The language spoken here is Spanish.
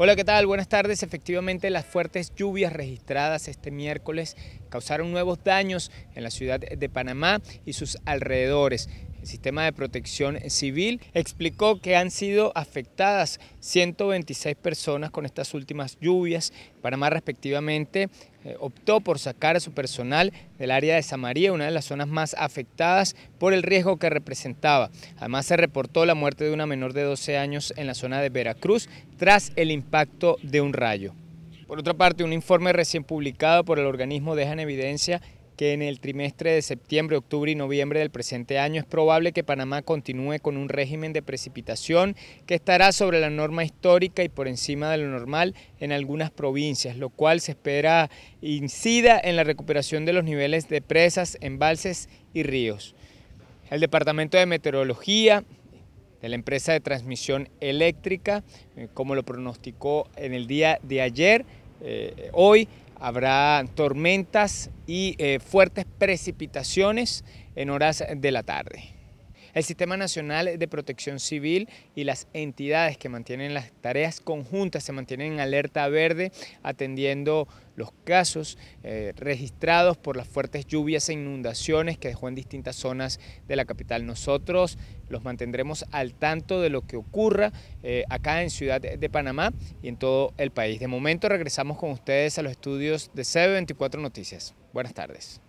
Hola, ¿qué tal? Buenas tardes. Efectivamente, las fuertes lluvias registradas este miércoles causaron nuevos daños en la ciudad de Panamá y sus alrededores el sistema de protección civil, explicó que han sido afectadas 126 personas con estas últimas lluvias. Panamá respectivamente eh, optó por sacar a su personal del área de San María, una de las zonas más afectadas por el riesgo que representaba. Además se reportó la muerte de una menor de 12 años en la zona de Veracruz tras el impacto de un rayo. Por otra parte, un informe recién publicado por el organismo deja en evidencia que en el trimestre de septiembre, octubre y noviembre del presente año es probable que Panamá continúe con un régimen de precipitación que estará sobre la norma histórica y por encima de lo normal en algunas provincias, lo cual se espera incida en la recuperación de los niveles de presas, embalses y ríos. El Departamento de Meteorología de la empresa de transmisión eléctrica, eh, como lo pronosticó en el día de ayer, eh, hoy habrá tormentas y eh, fuertes precipitaciones en horas de la tarde. El Sistema Nacional de Protección Civil y las entidades que mantienen las tareas conjuntas se mantienen en alerta verde atendiendo los casos eh, registrados por las fuertes lluvias e inundaciones que dejó en distintas zonas de la capital. Nosotros los mantendremos al tanto de lo que ocurra eh, acá en Ciudad de Panamá y en todo el país. De momento regresamos con ustedes a los estudios de CB24 Noticias. Buenas tardes.